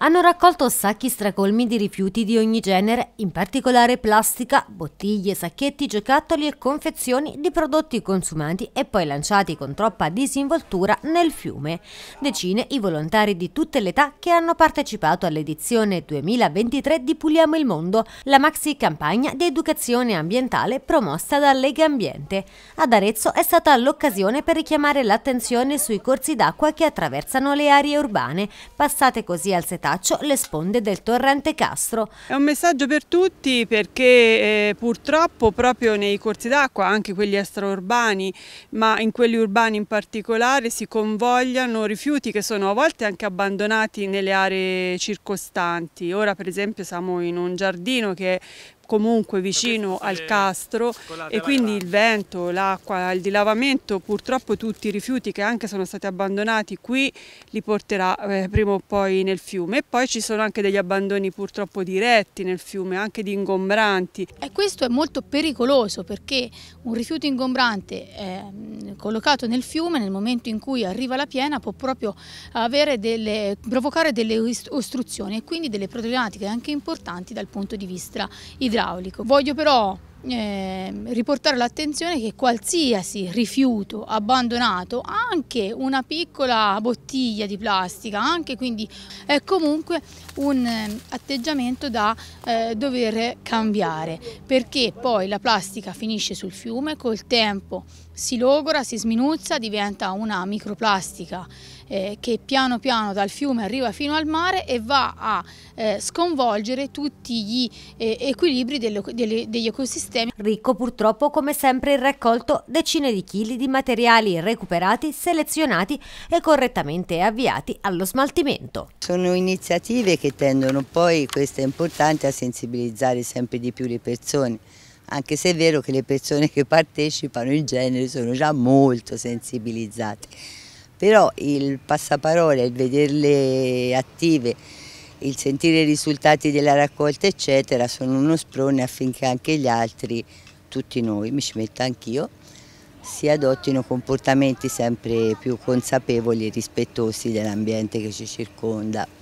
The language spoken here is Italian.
hanno raccolto sacchi stracolmi di rifiuti di ogni genere, in particolare plastica, bottiglie, sacchetti, giocattoli e confezioni di prodotti consumati e poi lanciati con troppa disinvoltura nel fiume. Decine i volontari di tutte le età che hanno partecipato all'edizione 2023 di Puliamo il Mondo, la maxi campagna di educazione ambientale promossa da Lega Ambiente. Ad Arezzo è stata l'occasione per richiamare l'attenzione sui corsi d'acqua che attraversano le aree urbane, passate così al settore Brattaccio le sponde del torrente Castro. È un messaggio per tutti perché eh, purtroppo proprio nei corsi d'acqua, anche quelli extraurbani, ma in quelli urbani in particolare, si convogliano rifiuti che sono a volte anche abbandonati nelle aree circostanti. Ora per esempio siamo in un giardino che è comunque vicino al castro e quindi il vento, l'acqua, il dilavamento, purtroppo tutti i rifiuti che anche sono stati abbandonati qui li porterà eh, prima o poi nel fiume e poi ci sono anche degli abbandoni purtroppo diretti nel fiume, anche di ingombranti. E questo è molto pericoloso perché un rifiuto ingombrante eh, collocato nel fiume nel momento in cui arriva la piena può proprio delle, provocare delle ostruzioni e quindi delle problematiche anche importanti dal punto di vista idraulico idraulico. Voglio però eh, riportare l'attenzione che qualsiasi rifiuto abbandonato, anche una piccola bottiglia di plastica, anche quindi è comunque un ehm, atteggiamento da eh, dover cambiare, perché poi la plastica finisce sul fiume, col tempo si logora, si sminuzza, diventa una microplastica eh, che piano piano dal fiume arriva fino al mare e va a eh, sconvolgere tutti gli eh, equilibri degli ecosistemi sistemi. Ricco purtroppo come sempre il raccolto decine di chili di materiali recuperati, selezionati e correttamente avviati allo smaltimento. Sono iniziative che tendono poi, questo è importante, a sensibilizzare sempre di più le persone anche se è vero che le persone che partecipano in genere sono già molto sensibilizzate. Però il passaparola, il vederle attive, il sentire i risultati della raccolta eccetera sono uno sprone affinché anche gli altri, tutti noi, mi ci metto anch'io, si adottino comportamenti sempre più consapevoli e rispettosi dell'ambiente che ci circonda.